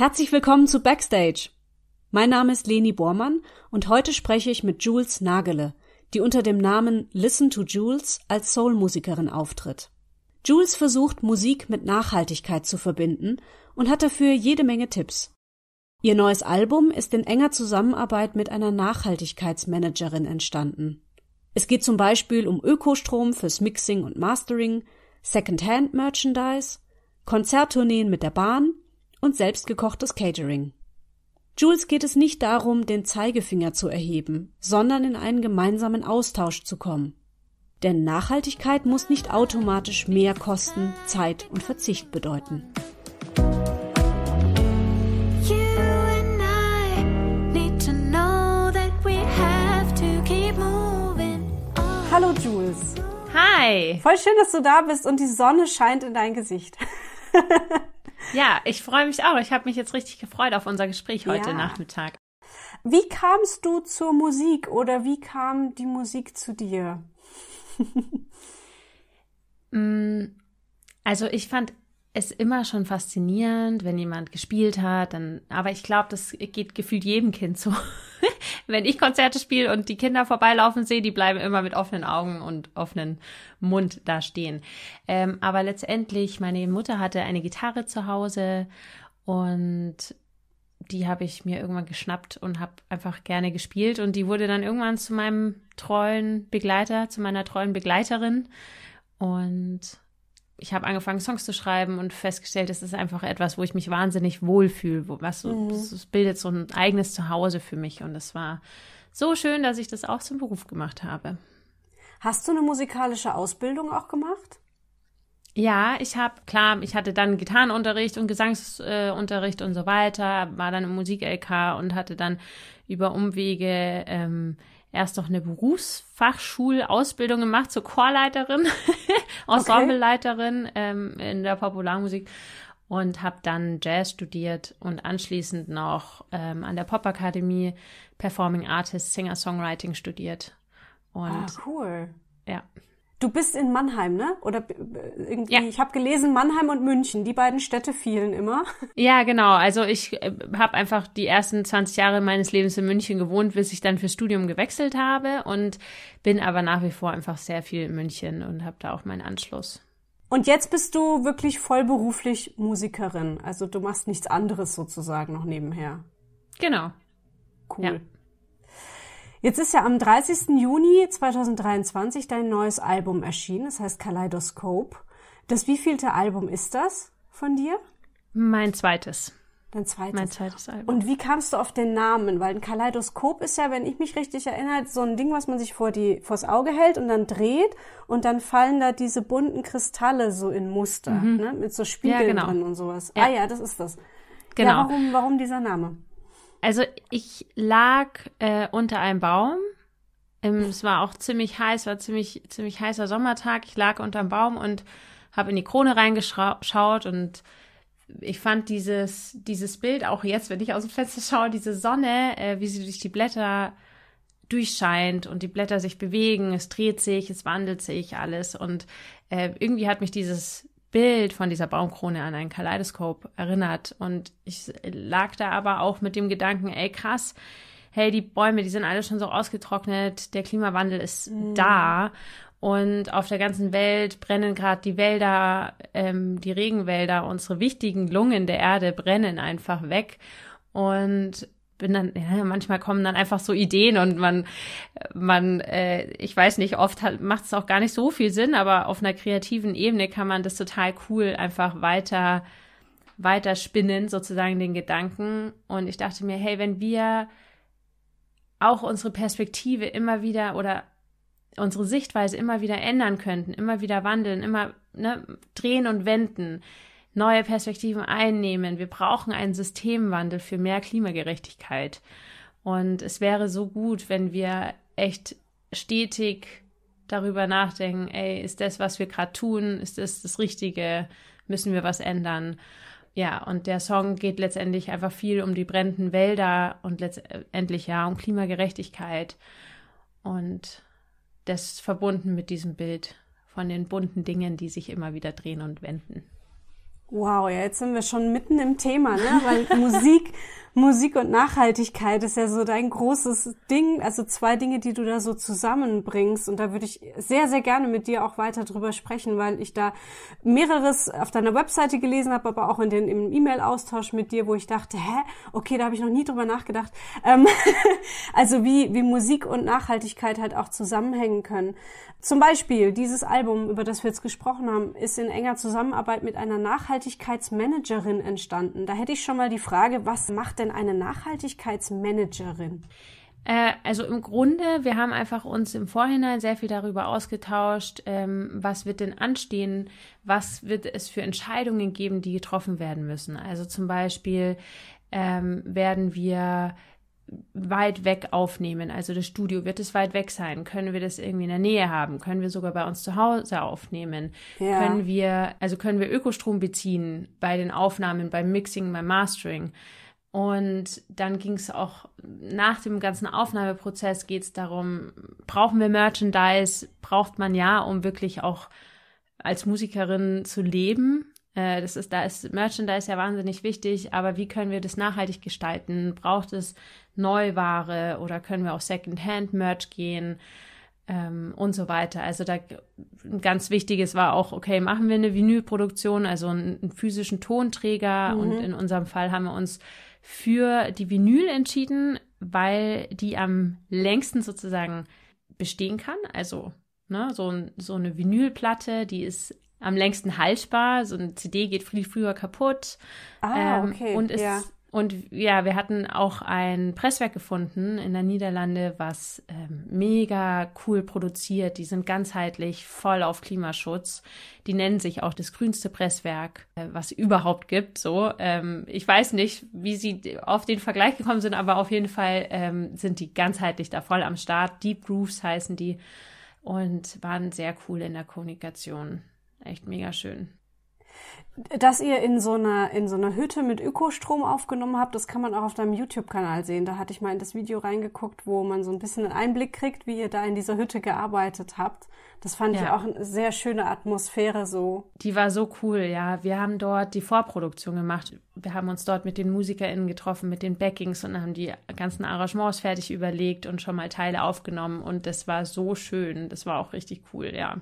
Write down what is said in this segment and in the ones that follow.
Herzlich willkommen zu Backstage. Mein Name ist Leni Bormann und heute spreche ich mit Jules Nagele, die unter dem Namen Listen to Jules als Soul-Musikerin auftritt. Jules versucht, Musik mit Nachhaltigkeit zu verbinden und hat dafür jede Menge Tipps. Ihr neues Album ist in enger Zusammenarbeit mit einer Nachhaltigkeitsmanagerin entstanden. Es geht zum Beispiel um Ökostrom fürs Mixing und Mastering, Secondhand Merchandise, Konzerttourneen mit der Bahn und selbstgekochtes Catering. Jules geht es nicht darum, den Zeigefinger zu erheben, sondern in einen gemeinsamen Austausch zu kommen. Denn Nachhaltigkeit muss nicht automatisch mehr Kosten, Zeit und Verzicht bedeuten. Hallo Jules. Hi. Voll schön, dass du da bist und die Sonne scheint in dein Gesicht. Ja, ich freue mich auch. Ich habe mich jetzt richtig gefreut auf unser Gespräch heute ja. Nachmittag. Wie kamst du zur Musik oder wie kam die Musik zu dir? Mm, also ich fand es immer schon faszinierend, wenn jemand gespielt hat, dann, aber ich glaube, das geht gefühlt jedem Kind so wenn ich Konzerte spiele und die Kinder vorbeilaufen sehe, die bleiben immer mit offenen Augen und offenen Mund da stehen. Ähm, aber letztendlich, meine Mutter hatte eine Gitarre zu Hause und die habe ich mir irgendwann geschnappt und habe einfach gerne gespielt und die wurde dann irgendwann zu meinem treuen Begleiter, zu meiner treuen Begleiterin und ich habe angefangen, Songs zu schreiben und festgestellt, es ist einfach etwas, wo ich mich wahnsinnig wohlfühle. Wo, was so, mhm. es bildet so ein eigenes Zuhause für mich. Und es war so schön, dass ich das auch zum Beruf gemacht habe. Hast du eine musikalische Ausbildung auch gemacht? Ja, ich habe, klar, ich hatte dann Gitarrenunterricht und Gesangsunterricht äh, und so weiter, war dann im Musik-LK und hatte dann über Umwege ähm, erst noch eine Berufsfachschulausbildung gemacht zur Chorleiterin, Ensembleleiterin ähm, in der Popularmusik und habe dann Jazz studiert und anschließend noch ähm, an der Popakademie Performing Artist Singer Songwriting studiert. Und ah, cool. Ja, Du bist in Mannheim, ne? Oder irgendwie, ja. ich habe gelesen, Mannheim und München, die beiden Städte fielen immer. Ja, genau. Also ich äh, habe einfach die ersten 20 Jahre meines Lebens in München gewohnt, bis ich dann fürs Studium gewechselt habe und bin aber nach wie vor einfach sehr viel in München und habe da auch meinen Anschluss. Und jetzt bist du wirklich vollberuflich Musikerin. Also du machst nichts anderes sozusagen noch nebenher. Genau. Cool. Ja. Jetzt ist ja am 30. Juni 2023 dein neues Album erschienen, das heißt Kaleidoscope. Das wievielte Album ist das von dir? Mein zweites. Dein zweites. Mein zweites Album. Und wie kamst du auf den Namen? Weil ein Kaleidoskop ist ja, wenn ich mich richtig erinnere, so ein Ding, was man sich vor die, vors Auge hält und dann dreht und dann fallen da diese bunten Kristalle so in Muster, mhm. ne? Mit so Spiegeln ja, genau. drin und sowas. Ja. Ah ja, das ist das. Genau. Ja, warum, warum dieser Name? Also ich lag äh, unter einem Baum. Ähm, es war auch ziemlich heiß, war ziemlich ziemlich heißer Sommertag. Ich lag unter einem Baum und habe in die Krone reingeschaut und ich fand dieses dieses Bild auch jetzt, wenn ich aus dem Fenster schaue, diese Sonne, äh, wie sie durch die Blätter durchscheint und die Blätter sich bewegen, es dreht sich, es wandelt sich alles und äh, irgendwie hat mich dieses Bild von dieser Baumkrone an ein Kaleidoskop erinnert. Und ich lag da aber auch mit dem Gedanken, ey krass, hey, die Bäume, die sind alle schon so ausgetrocknet, der Klimawandel ist mhm. da. Und auf der ganzen Welt brennen gerade die Wälder, ähm, die Regenwälder, unsere wichtigen Lungen der Erde brennen einfach weg. Und bin dann, ja, manchmal kommen dann einfach so Ideen und man, man, äh, ich weiß nicht, oft macht es auch gar nicht so viel Sinn, aber auf einer kreativen Ebene kann man das total cool einfach weiter, weiter spinnen, sozusagen den Gedanken. Und ich dachte mir, hey, wenn wir auch unsere Perspektive immer wieder oder unsere Sichtweise immer wieder ändern könnten, immer wieder wandeln, immer ne, drehen und wenden, neue Perspektiven einnehmen. Wir brauchen einen Systemwandel für mehr Klimagerechtigkeit. Und es wäre so gut, wenn wir echt stetig darüber nachdenken, ey, ist das, was wir gerade tun, ist das das Richtige, müssen wir was ändern? Ja, und der Song geht letztendlich einfach viel um die brennenden Wälder und letztendlich ja um Klimagerechtigkeit und das verbunden mit diesem Bild von den bunten Dingen, die sich immer wieder drehen und wenden. Wow, ja, jetzt sind wir schon mitten im Thema, ne? weil Musik Musik und Nachhaltigkeit ist ja so dein großes Ding, also zwei Dinge, die du da so zusammenbringst. Und da würde ich sehr, sehr gerne mit dir auch weiter drüber sprechen, weil ich da mehreres auf deiner Webseite gelesen habe, aber auch in den im E-Mail-Austausch mit dir, wo ich dachte, hä, okay, da habe ich noch nie drüber nachgedacht. Ähm also wie, wie Musik und Nachhaltigkeit halt auch zusammenhängen können. Zum Beispiel dieses Album, über das wir jetzt gesprochen haben, ist in enger Zusammenarbeit mit einer Nachhaltigkeitsmanagerin entstanden. Da hätte ich schon mal die Frage, was macht denn eine Nachhaltigkeitsmanagerin? Äh, also im Grunde, wir haben einfach uns im Vorhinein sehr viel darüber ausgetauscht, ähm, was wird denn anstehen, was wird es für Entscheidungen geben, die getroffen werden müssen. Also zum Beispiel ähm, werden wir weit weg aufnehmen. Also das Studio wird es weit weg sein. Können wir das irgendwie in der Nähe haben? Können wir sogar bei uns zu Hause aufnehmen? Ja. Können wir also können wir Ökostrom beziehen bei den Aufnahmen, beim Mixing, beim Mastering? Und dann ging es auch nach dem ganzen Aufnahmeprozess geht es darum, brauchen wir Merchandise? Braucht man ja, um wirklich auch als Musikerin zu leben. Äh, das ist, da ist Merchandise ja wahnsinnig wichtig, aber wie können wir das nachhaltig gestalten? Braucht es Neuware oder können wir auch Secondhand-Merch gehen? Ähm, und so weiter. Also da ein ganz wichtiges war auch, okay, machen wir eine Vinylproduktion, also einen, einen physischen Tonträger mhm. und in unserem Fall haben wir uns für die Vinyl entschieden, weil die am längsten sozusagen bestehen kann. Also ne, so, so eine Vinylplatte, die ist am längsten haltbar. So eine CD geht viel früher kaputt. Ah, ähm, okay. Und ist ja. Und ja, wir hatten auch ein Presswerk gefunden in der Niederlande, was ähm, mega cool produziert. Die sind ganzheitlich voll auf Klimaschutz. Die nennen sich auch das grünste Presswerk, äh, was überhaupt gibt. So, ähm, ich weiß nicht, wie sie auf den Vergleich gekommen sind, aber auf jeden Fall ähm, sind die ganzheitlich da voll am Start. Deep Grooves heißen die und waren sehr cool in der Kommunikation. Echt mega schön. Dass ihr in so einer, in so einer Hütte mit Ökostrom aufgenommen habt, das kann man auch auf deinem YouTube-Kanal sehen. Da hatte ich mal in das Video reingeguckt, wo man so ein bisschen einen Einblick kriegt, wie ihr da in dieser Hütte gearbeitet habt. Das fand ja. ich auch eine sehr schöne Atmosphäre so. Die war so cool, ja. Wir haben dort die Vorproduktion gemacht. Wir haben uns dort mit den MusikerInnen getroffen, mit den Backings und haben die ganzen Arrangements fertig überlegt und schon mal Teile aufgenommen. Und das war so schön. Das war auch richtig cool, ja.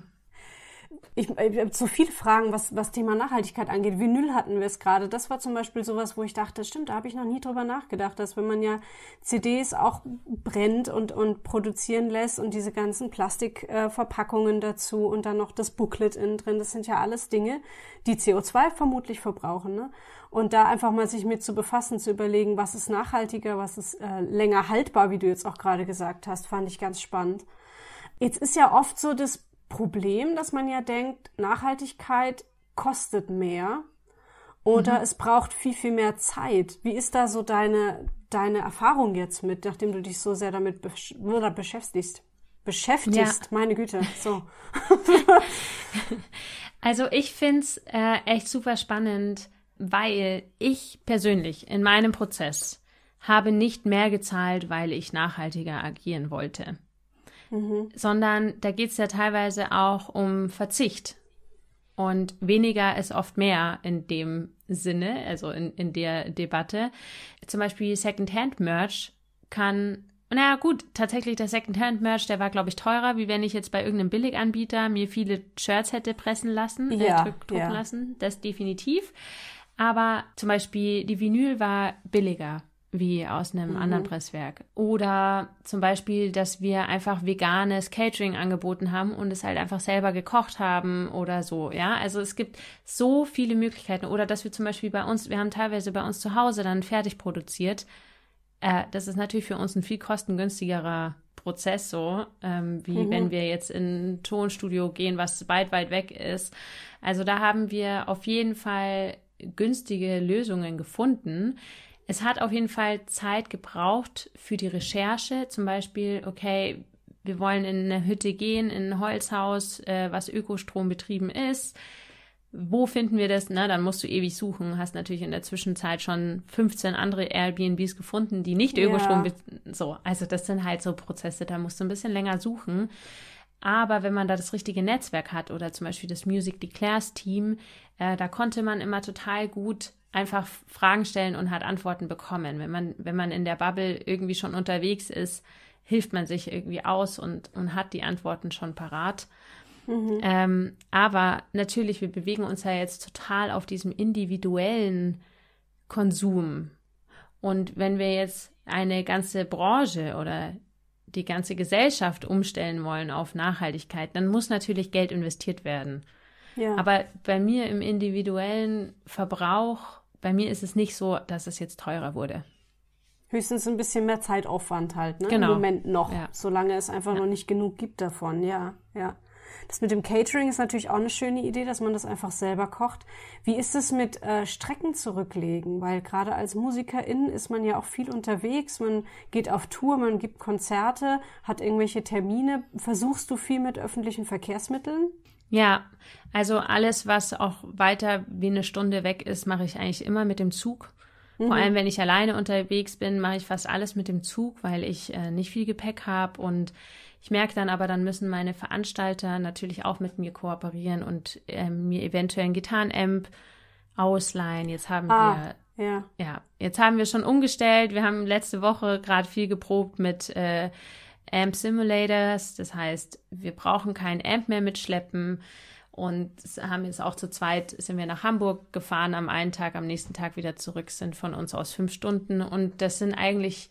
Ich, ich habe so viele Fragen, was, was Thema Nachhaltigkeit angeht. Vinyl hatten wir es gerade. Das war zum Beispiel sowas, wo ich dachte, stimmt, da habe ich noch nie drüber nachgedacht, dass wenn man ja CDs auch brennt und, und produzieren lässt und diese ganzen Plastikverpackungen äh, dazu und dann noch das Booklet innen drin, das sind ja alles Dinge, die CO2 vermutlich verbrauchen. Ne? Und da einfach mal sich mit zu befassen, zu überlegen, was ist nachhaltiger, was ist äh, länger haltbar, wie du jetzt auch gerade gesagt hast, fand ich ganz spannend. Jetzt ist ja oft so das Problem, dass man ja denkt, Nachhaltigkeit kostet mehr oder mhm. es braucht viel, viel mehr Zeit. Wie ist da so deine, deine Erfahrung jetzt mit, nachdem du dich so sehr damit besch oder beschäftigst? Beschäftigst, ja. meine Güte. So. also ich find's äh, echt super spannend, weil ich persönlich in meinem Prozess habe nicht mehr gezahlt, weil ich nachhaltiger agieren wollte. Mhm. sondern da geht es ja teilweise auch um Verzicht. Und weniger ist oft mehr in dem Sinne, also in, in der Debatte. Zum Beispiel Secondhand-Merch kann naja, gut, tatsächlich der Secondhand-Merch, der war, glaube ich, teurer, wie wenn ich jetzt bei irgendeinem Billiganbieter mir viele Shirts hätte pressen lassen, äh, ja, äh, druck, drucken ja. lassen. Das definitiv. Aber zum Beispiel die Vinyl war billiger wie aus einem mhm. anderen Presswerk. Oder zum Beispiel, dass wir einfach veganes Catering angeboten haben und es halt einfach selber gekocht haben oder so. Ja, also es gibt so viele Möglichkeiten. Oder dass wir zum Beispiel bei uns, wir haben teilweise bei uns zu Hause dann fertig produziert. Äh, das ist natürlich für uns ein viel kostengünstigerer Prozess so, ähm, wie mhm. wenn wir jetzt in ein Tonstudio gehen, was weit, weit weg ist. Also da haben wir auf jeden Fall günstige Lösungen gefunden. Es hat auf jeden Fall Zeit gebraucht für die Recherche. Zum Beispiel, okay, wir wollen in eine Hütte gehen, in ein Holzhaus, äh, was Ökostrom betrieben ist. Wo finden wir das? Na, dann musst du ewig suchen. Hast natürlich in der Zwischenzeit schon 15 andere Airbnbs gefunden, die nicht Ökostrom. Ja. So, also das sind halt so Prozesse, da musst du ein bisschen länger suchen. Aber wenn man da das richtige Netzwerk hat oder zum Beispiel das Music Declares Team, äh, da konnte man immer total gut einfach Fragen stellen und hat Antworten bekommen. Wenn man, wenn man in der Bubble irgendwie schon unterwegs ist, hilft man sich irgendwie aus und, und hat die Antworten schon parat. Mhm. Ähm, aber natürlich, wir bewegen uns ja jetzt total auf diesem individuellen Konsum. Und wenn wir jetzt eine ganze Branche oder die ganze Gesellschaft umstellen wollen auf Nachhaltigkeit, dann muss natürlich Geld investiert werden. Ja. Aber bei mir im individuellen Verbrauch bei mir ist es nicht so, dass es jetzt teurer wurde. Höchstens ein bisschen mehr Zeitaufwand halt, ne? Genau. Im Moment noch, ja. solange es einfach ja. noch nicht genug gibt davon, ja, ja. Das mit dem Catering ist natürlich auch eine schöne Idee, dass man das einfach selber kocht. Wie ist es mit äh, Strecken zurücklegen? Weil gerade als Musikerin ist man ja auch viel unterwegs. Man geht auf Tour, man gibt Konzerte, hat irgendwelche Termine. Versuchst du viel mit öffentlichen Verkehrsmitteln? Ja, also alles, was auch weiter wie eine Stunde weg ist, mache ich eigentlich immer mit dem Zug. Mhm. Vor allem, wenn ich alleine unterwegs bin, mache ich fast alles mit dem Zug, weil ich äh, nicht viel Gepäck habe und ich merke dann aber, dann müssen meine Veranstalter natürlich auch mit mir kooperieren und äh, mir eventuell ein Gitarrenamp ausleihen. Jetzt haben ah, wir ja. ja, jetzt haben wir schon umgestellt. Wir haben letzte Woche gerade viel geprobt mit äh, Amp Simulators. Das heißt, wir brauchen keinen Amp mehr mitschleppen. Und haben jetzt auch zu zweit, sind wir nach Hamburg gefahren am einen Tag, am nächsten Tag wieder zurück, sind von uns aus fünf Stunden. Und das sind eigentlich,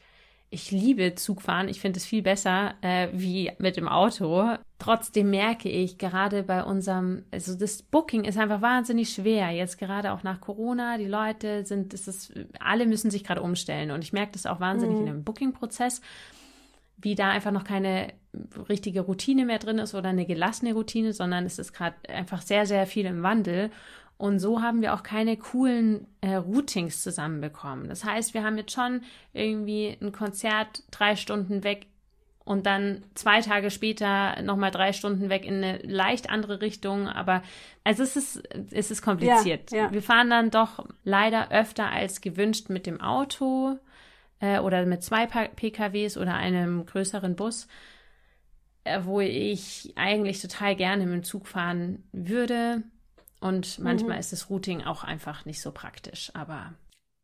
ich liebe Zugfahren, ich finde es viel besser äh, wie mit dem Auto. Trotzdem merke ich gerade bei unserem, also das Booking ist einfach wahnsinnig schwer. Jetzt gerade auch nach Corona, die Leute sind, es ist, alle müssen sich gerade umstellen. Und ich merke das auch wahnsinnig mhm. in dem Booking-Prozess wie da einfach noch keine richtige Routine mehr drin ist oder eine gelassene Routine, sondern es ist gerade einfach sehr, sehr viel im Wandel. Und so haben wir auch keine coolen äh, Routings zusammenbekommen. Das heißt, wir haben jetzt schon irgendwie ein Konzert drei Stunden weg und dann zwei Tage später nochmal drei Stunden weg in eine leicht andere Richtung. Aber also es ist, es ist kompliziert. Ja, ja. Wir fahren dann doch leider öfter als gewünscht mit dem Auto äh, oder mit zwei PKWs oder einem größeren Bus, äh, wo ich eigentlich total gerne mit dem Zug fahren würde. Und manchmal mhm. ist das Routing auch einfach nicht so praktisch, aber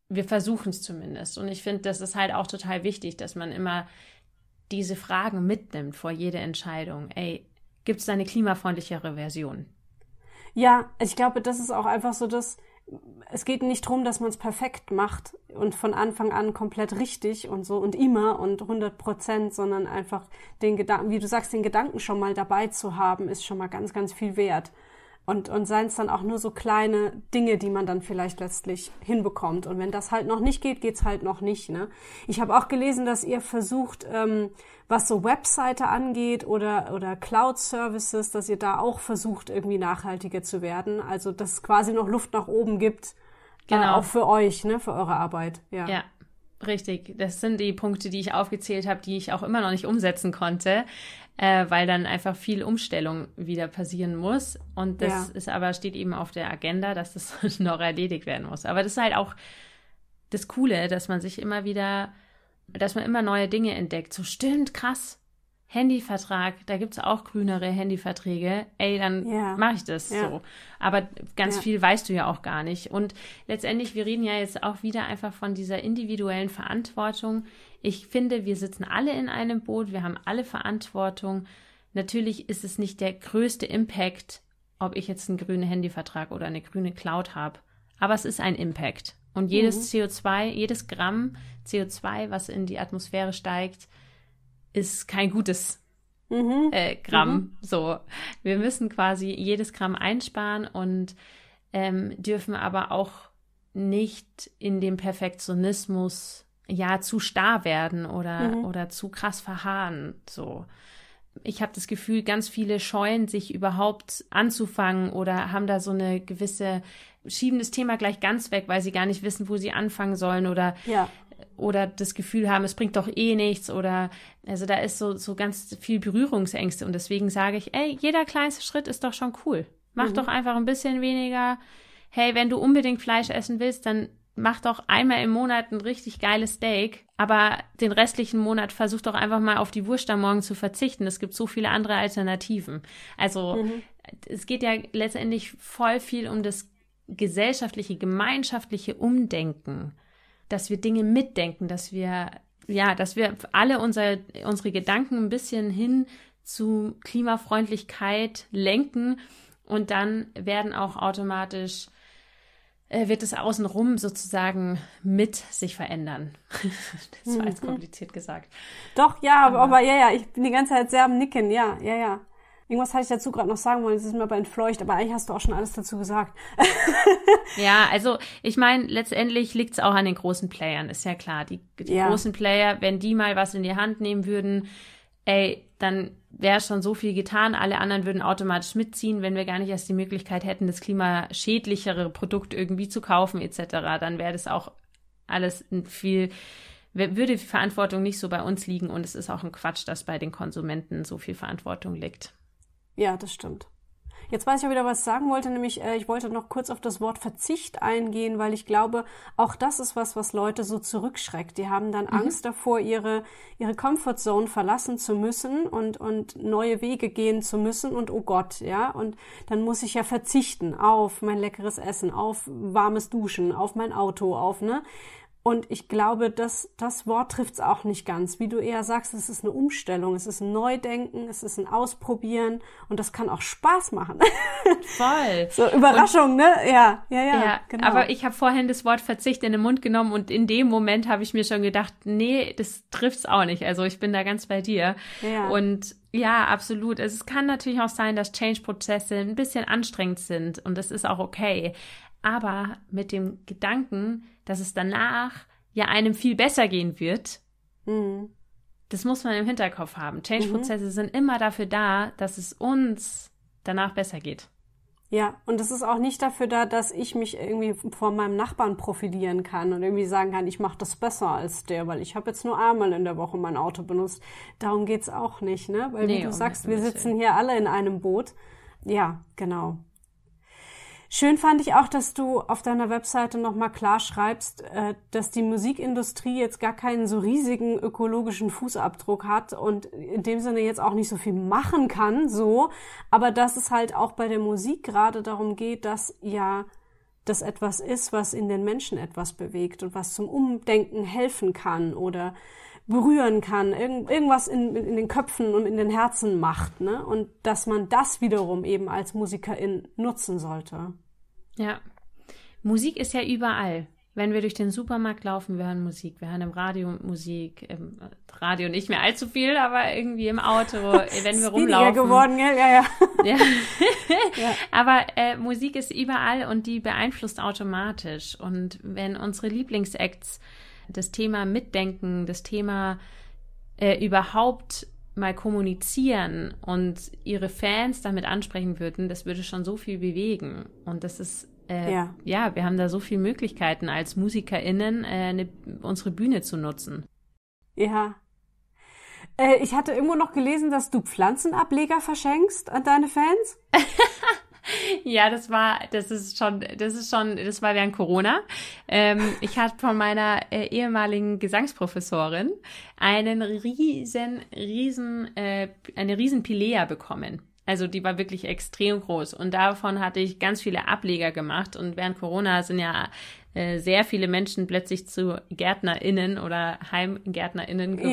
wir versuchen es zumindest. Und ich finde, das ist halt auch total wichtig, dass man immer diese Fragen mitnimmt vor jede Entscheidung. Ey, gibt es da eine klimafreundlichere Version? Ja, ich glaube, das ist auch einfach so dass es geht nicht darum, dass man es perfekt macht und von Anfang an komplett richtig und so und immer und 100 Prozent, sondern einfach den Gedanken, wie du sagst, den Gedanken schon mal dabei zu haben, ist schon mal ganz, ganz viel wert. Und, und seien es dann auch nur so kleine Dinge, die man dann vielleicht letztlich hinbekommt. Und wenn das halt noch nicht geht, geht's halt noch nicht. Ne? Ich habe auch gelesen, dass ihr versucht, ähm, was so Webseite angeht oder, oder Cloud-Services, dass ihr da auch versucht, irgendwie nachhaltiger zu werden. Also dass es quasi noch Luft nach oben gibt. Äh, genau. Äh, auch für euch, ne, für eure Arbeit. Ja. ja. Richtig, das sind die Punkte, die ich aufgezählt habe, die ich auch immer noch nicht umsetzen konnte äh, weil dann einfach viel Umstellung wieder passieren muss. Und das ja. ist aber, steht eben auf der Agenda, dass das halt noch erledigt werden muss. Aber das ist halt auch das Coole, dass man sich immer wieder, dass man immer neue Dinge entdeckt. So stimmt, krass. Handyvertrag, da gibt es auch grünere Handyverträge, ey, dann ja. mache ich das ja. so. Aber ganz ja. viel weißt du ja auch gar nicht. Und letztendlich, wir reden ja jetzt auch wieder einfach von dieser individuellen Verantwortung. Ich finde, wir sitzen alle in einem Boot, wir haben alle Verantwortung. Natürlich ist es nicht der größte Impact, ob ich jetzt einen grünen Handyvertrag oder eine grüne Cloud habe, aber es ist ein Impact. Und jedes mhm. CO2, jedes Gramm CO2, was in die Atmosphäre steigt, ist kein gutes mhm. äh, Gramm. Mhm. So, wir müssen quasi jedes Gramm einsparen und ähm, dürfen aber auch nicht in dem Perfektionismus ja zu starr werden oder mhm. oder zu krass verharren. So, ich habe das Gefühl, ganz viele scheuen sich überhaupt anzufangen oder haben da so eine gewisse schieben das Thema gleich ganz weg, weil sie gar nicht wissen, wo sie anfangen sollen oder ja oder das Gefühl haben, es bringt doch eh nichts oder also da ist so, so ganz viel Berührungsängste und deswegen sage ich, ey, jeder kleinste Schritt ist doch schon cool. Mach mhm. doch einfach ein bisschen weniger. Hey, wenn du unbedingt Fleisch essen willst, dann mach doch einmal im Monat ein richtig geiles Steak, aber den restlichen Monat versuch doch einfach mal auf die Wurst am Morgen zu verzichten. Es gibt so viele andere Alternativen. Also mhm. es geht ja letztendlich voll viel um das gesellschaftliche, gemeinschaftliche Umdenken dass wir Dinge mitdenken, dass wir, ja, dass wir alle unser, unsere Gedanken ein bisschen hin zu Klimafreundlichkeit lenken und dann werden auch automatisch äh, wird es außenrum sozusagen mit sich verändern. das war jetzt mhm. kompliziert gesagt. Doch, ja, aber, aber ja, ja, ich bin die ganze Zeit sehr am Nicken, ja, ja, ja. Irgendwas hatte ich dazu gerade noch sagen wollen, es ist mir aber entfleucht, aber eigentlich hast du auch schon alles dazu gesagt. ja, also ich meine, letztendlich liegt es auch an den großen Playern, ist ja klar. Die, die ja. großen Player, wenn die mal was in die Hand nehmen würden, ey, dann wäre schon so viel getan. Alle anderen würden automatisch mitziehen, wenn wir gar nicht erst die Möglichkeit hätten, das klimaschädlichere Produkt irgendwie zu kaufen etc. Dann wäre das auch alles ein viel würde die Verantwortung nicht so bei uns liegen und es ist auch ein Quatsch, dass bei den Konsumenten so viel Verantwortung liegt. Ja, das stimmt. Jetzt weiß ich auch wieder, was ich sagen wollte, nämlich äh, ich wollte noch kurz auf das Wort Verzicht eingehen, weil ich glaube, auch das ist was, was Leute so zurückschreckt. Die haben dann mhm. Angst davor, ihre, ihre Comfortzone verlassen zu müssen und, und neue Wege gehen zu müssen und oh Gott, ja, und dann muss ich ja verzichten auf mein leckeres Essen, auf warmes Duschen, auf mein Auto, auf, ne? Und ich glaube, dass das Wort trifft es auch nicht ganz. Wie du eher sagst, es ist eine Umstellung, es ist ein Neudenken, es ist ein Ausprobieren und das kann auch Spaß machen. Voll. so Überraschung, und, ne? Ja, ja, ja. ja genau. Aber ich habe vorhin das Wort Verzicht in den Mund genommen und in dem Moment habe ich mir schon gedacht, nee, das trifft's auch nicht. Also ich bin da ganz bei dir. Ja. Und ja, absolut. Also es kann natürlich auch sein, dass Change-Prozesse ein bisschen anstrengend sind und das ist auch okay. Aber mit dem Gedanken, dass es danach ja einem viel besser gehen wird. Mhm. Das muss man im Hinterkopf haben. Change-Prozesse mhm. sind immer dafür da, dass es uns danach besser geht. Ja, und es ist auch nicht dafür da, dass ich mich irgendwie von meinem Nachbarn profilieren kann und irgendwie sagen kann, ich mache das besser als der, weil ich habe jetzt nur einmal in der Woche mein Auto benutzt. Darum geht's auch nicht, ne? Weil nee, wie du sagst, wir sitzen hier alle in einem Boot. Ja, genau. Schön fand ich auch, dass du auf deiner Webseite nochmal klar schreibst, äh, dass die Musikindustrie jetzt gar keinen so riesigen ökologischen Fußabdruck hat und in dem Sinne jetzt auch nicht so viel machen kann, so, aber dass es halt auch bei der Musik gerade darum geht, dass ja das etwas ist, was in den Menschen etwas bewegt und was zum Umdenken helfen kann oder berühren kann, irgend, irgendwas in, in den Köpfen und in den Herzen macht, ne? Und dass man das wiederum eben als Musikerin nutzen sollte. Ja. Musik ist ja überall. Wenn wir durch den Supermarkt laufen, wir hören Musik, wir hören im Radio Musik, im Radio nicht mehr allzu viel, aber irgendwie im Auto, wenn wir rumlaufen. geworden, gell? Ja, ja. ja. ja. Aber äh, Musik ist überall und die beeinflusst automatisch. Und wenn unsere Lieblingsacts äh, das Thema Mitdenken, das Thema äh, überhaupt mal kommunizieren und ihre Fans damit ansprechen würden, das würde schon so viel bewegen. Und das ist, äh, ja. ja. wir haben da so viele Möglichkeiten als MusikerInnen, äh, ne, unsere Bühne zu nutzen. Ja. Äh, ich hatte irgendwo noch gelesen, dass du Pflanzenableger verschenkst an deine Fans. ja, das war, das ist schon, das ist schon, das war während Corona. Ähm, ich hatte von meiner äh, ehemaligen Gesangsprofessorin einen riesen, riesen, äh, eine riesen Pilea bekommen. Also die war wirklich extrem groß und davon hatte ich ganz viele Ableger gemacht und während Corona sind ja äh, sehr viele Menschen plötzlich zu Gärtnerinnen oder Heimgärtnerinnen geworden.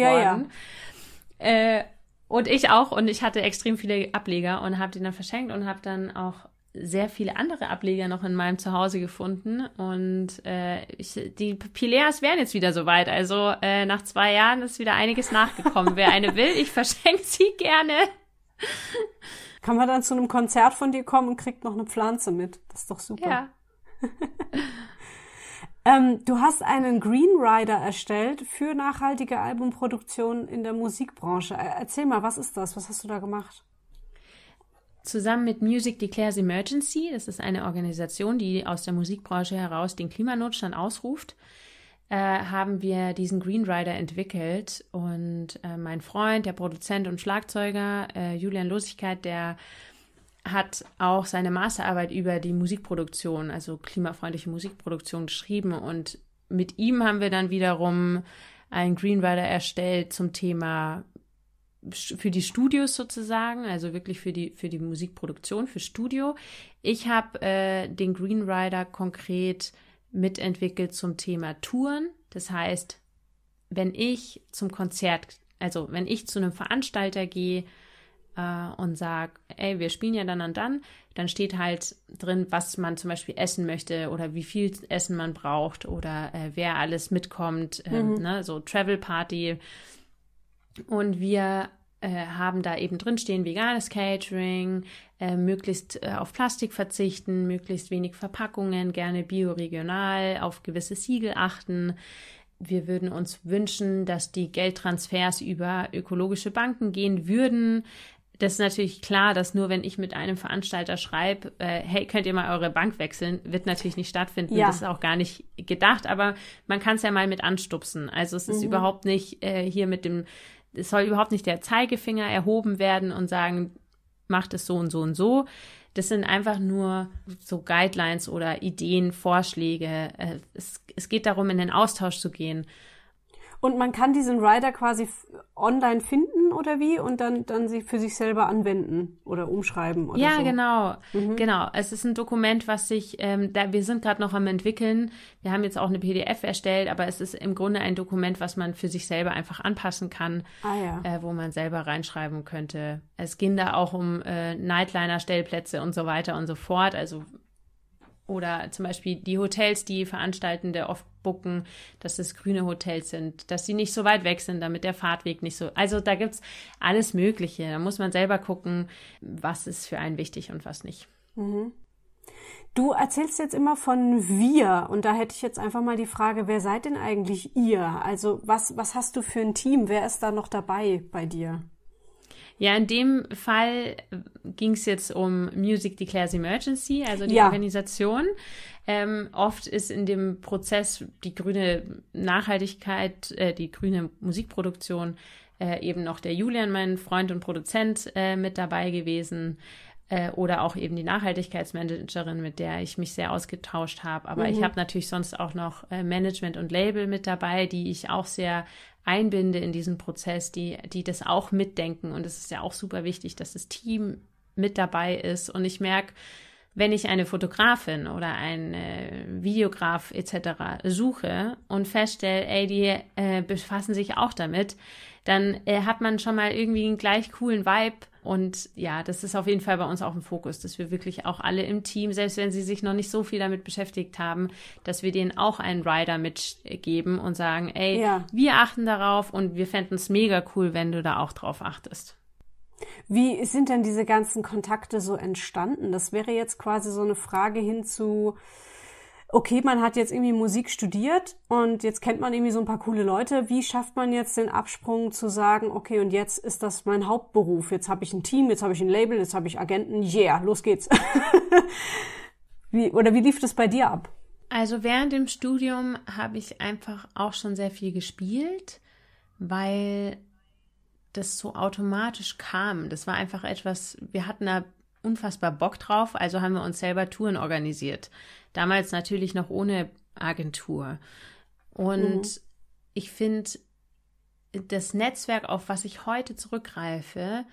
Ja, ja. Äh, und ich auch. Und ich hatte extrem viele Ableger und habe die dann verschenkt und habe dann auch sehr viele andere Ableger noch in meinem Zuhause gefunden. Und äh, ich, die Pileas wären jetzt wieder soweit. Also äh, nach zwei Jahren ist wieder einiges nachgekommen. Wer eine will, ich verschenke sie gerne. Kann man dann zu einem Konzert von dir kommen und kriegt noch eine Pflanze mit. Das ist doch super. Ja. Ähm, du hast einen Green Rider erstellt für nachhaltige Albumproduktion in der Musikbranche. Äh, erzähl mal, was ist das? Was hast du da gemacht? Zusammen mit Music Declares Emergency, das ist eine Organisation, die aus der Musikbranche heraus den Klimanotstand ausruft, äh, haben wir diesen Green Rider entwickelt. Und äh, mein Freund, der Produzent und Schlagzeuger äh, Julian Losigkeit, der hat auch seine Masterarbeit über die Musikproduktion, also klimafreundliche Musikproduktion geschrieben und mit ihm haben wir dann wiederum einen Greenwriter erstellt zum Thema für die Studios sozusagen, also wirklich für die für die Musikproduktion, für Studio. Ich habe äh, den Greenwriter konkret mitentwickelt zum Thema Touren. Das heißt, wenn ich zum Konzert, also wenn ich zu einem Veranstalter gehe äh, und sage, ey, wir spielen ja dann und dann, dann steht halt drin, was man zum Beispiel essen möchte oder wie viel Essen man braucht oder äh, wer alles mitkommt, äh, mhm. ne, so Travel Party. Und wir äh, haben da eben drinstehen, veganes Catering, äh, möglichst äh, auf Plastik verzichten, möglichst wenig Verpackungen, gerne bioregional, auf gewisse Siegel achten. Wir würden uns wünschen, dass die Geldtransfers über ökologische Banken gehen würden, das ist natürlich klar, dass nur wenn ich mit einem Veranstalter schreibe, äh, hey, könnt ihr mal eure Bank wechseln, wird natürlich nicht stattfinden. Ja. Das ist auch gar nicht gedacht, aber man kann es ja mal mit anstupsen. Also es ist mhm. überhaupt nicht äh, hier mit dem, es soll überhaupt nicht der Zeigefinger erhoben werden und sagen, macht es so und so und so. Das sind einfach nur so Guidelines oder Ideen, Vorschläge. Äh, es, es geht darum, in den Austausch zu gehen und man kann diesen Rider quasi online finden oder wie und dann, dann sie für sich selber anwenden oder umschreiben oder ja, so. Ja, genau. Mhm. Genau. Es ist ein Dokument, was sich, ähm, da, wir sind gerade noch am entwickeln. Wir haben jetzt auch eine PDF erstellt, aber es ist im Grunde ein Dokument, was man für sich selber einfach anpassen kann, ah, ja. äh, wo man selber reinschreiben könnte. Es ging da auch um äh, Nightliner-Stellplätze und so weiter und so fort. Also oder zum Beispiel die Hotels, die Veranstaltende oft bucken, dass es grüne Hotels sind, dass sie nicht so weit weg sind, damit der Fahrtweg nicht so. Also da gibt es alles Mögliche. Da muss man selber gucken, was ist für einen wichtig und was nicht. Mhm. Du erzählst jetzt immer von wir und da hätte ich jetzt einfach mal die Frage, wer seid denn eigentlich ihr? Also was, was hast du für ein Team? Wer ist da noch dabei bei dir? Ja, in dem Fall äh, ging es jetzt um Music Declares Emergency, also die ja. Organisation. Ähm, oft ist in dem Prozess die grüne Nachhaltigkeit, äh, die grüne Musikproduktion äh, eben noch der Julian, mein Freund und Produzent, äh, mit dabei gewesen äh, oder auch eben die Nachhaltigkeitsmanagerin, mit der ich mich sehr ausgetauscht habe. Aber mhm. ich habe natürlich sonst auch noch äh, Management und Label mit dabei, die ich auch sehr einbinde in diesen Prozess, die, die das auch mitdenken. Und es ist ja auch super wichtig, dass das Team mit dabei ist. Und ich merke, wenn ich eine Fotografin oder ein äh, Videograf etc. suche und feststelle, ey, die äh, befassen sich auch damit, dann äh, hat man schon mal irgendwie einen gleich coolen Vibe und ja, das ist auf jeden Fall bei uns auch ein Fokus, dass wir wirklich auch alle im Team, selbst wenn sie sich noch nicht so viel damit beschäftigt haben, dass wir denen auch einen Rider mitgeben und sagen, ey, ja. wir achten darauf und wir fänden es mega cool, wenn du da auch drauf achtest. Wie sind denn diese ganzen Kontakte so entstanden? Das wäre jetzt quasi so eine Frage hin zu, okay, man hat jetzt irgendwie Musik studiert und jetzt kennt man irgendwie so ein paar coole Leute. Wie schafft man jetzt den Absprung zu sagen, okay, und jetzt ist das mein Hauptberuf, jetzt habe ich ein Team, jetzt habe ich ein Label, jetzt habe ich Agenten, yeah, los geht's. wie, oder wie lief das bei dir ab? Also während dem Studium habe ich einfach auch schon sehr viel gespielt, weil das so automatisch kam. Das war einfach etwas, wir hatten da unfassbar Bock drauf, also haben wir uns selber Touren organisiert. Damals natürlich noch ohne Agentur. Und mhm. ich finde, das Netzwerk, auf was ich heute zurückgreife,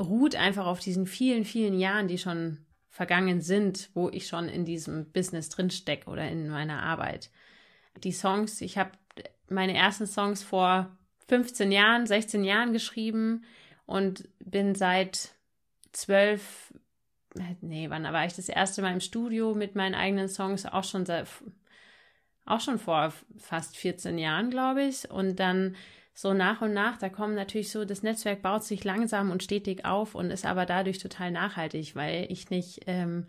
ruht einfach auf diesen vielen, vielen Jahren, die schon vergangen sind, wo ich schon in diesem Business drinstecke oder in meiner Arbeit. Die Songs, ich habe meine ersten Songs vor 15 Jahren, 16 Jahren geschrieben und bin seit zwölf, äh, nee, wann war ich das erste Mal im Studio mit meinen eigenen Songs? Auch schon seit, auch schon vor fast 14 Jahren, glaube ich. Und dann so nach und nach, da kommen natürlich so, das Netzwerk baut sich langsam und stetig auf und ist aber dadurch total nachhaltig, weil ich nicht ähm,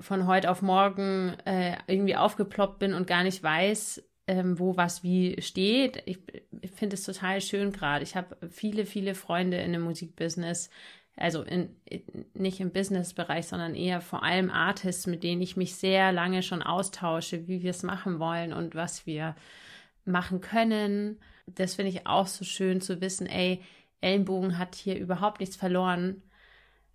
von heute auf morgen äh, irgendwie aufgeploppt bin und gar nicht weiß, ähm, wo was wie steht. Ich finde es total schön gerade. Ich habe viele, viele Freunde in dem Musikbusiness, also in, nicht im Businessbereich, sondern eher vor allem Artists, mit denen ich mich sehr lange schon austausche, wie wir es machen wollen und was wir machen können. Das finde ich auch so schön zu wissen, ey, Ellenbogen hat hier überhaupt nichts verloren.